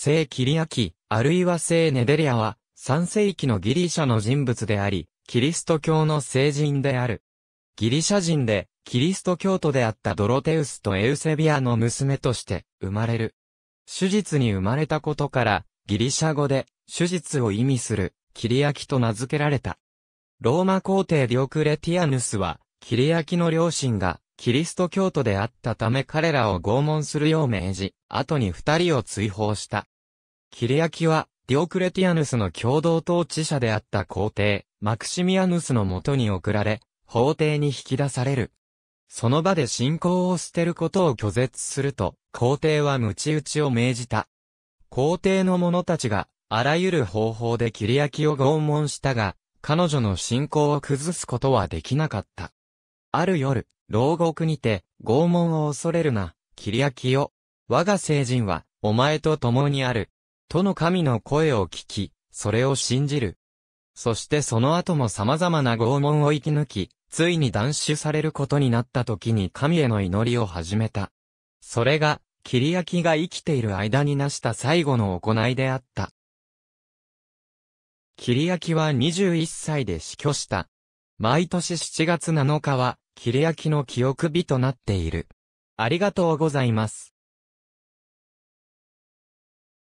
聖キリアキ、あるいは聖ネデリアは、3世紀のギリシャの人物であり、キリスト教の聖人である。ギリシャ人で、キリスト教徒であったドロテウスとエウセビアの娘として生まれる。手術に生まれたことから、ギリシャ語で、手術を意味する、キリアキと名付けられた。ローマ皇帝ディオクレティアヌスは、キリアキの両親が、キリスト教徒であったため彼らを拷問するよう命じ、後に二人を追放した。キリアキは、ディオクレティアヌスの共同統治者であった皇帝、マクシミアヌスのもとに送られ、法廷に引き出される。その場で信仰を捨てることを拒絶すると、皇帝は鞭打ちを命じた。皇帝の者たちが、あらゆる方法でキリアキを拷問したが、彼女の信仰を崩すことはできなかった。ある夜、牢獄にて、拷問を恐れるな、キリアキよ。我が聖人は、お前と共にある。との神の声を聞き、それを信じる。そしてその後も様々な拷問を生き抜き、ついに断首されることになった時に神への祈りを始めた。それが、キリアキが生きている間になした最後の行いであった。キリアキは21歳で死去した。毎年7月7日は、切れ焼きの記憶日となっている。ありがとうございます。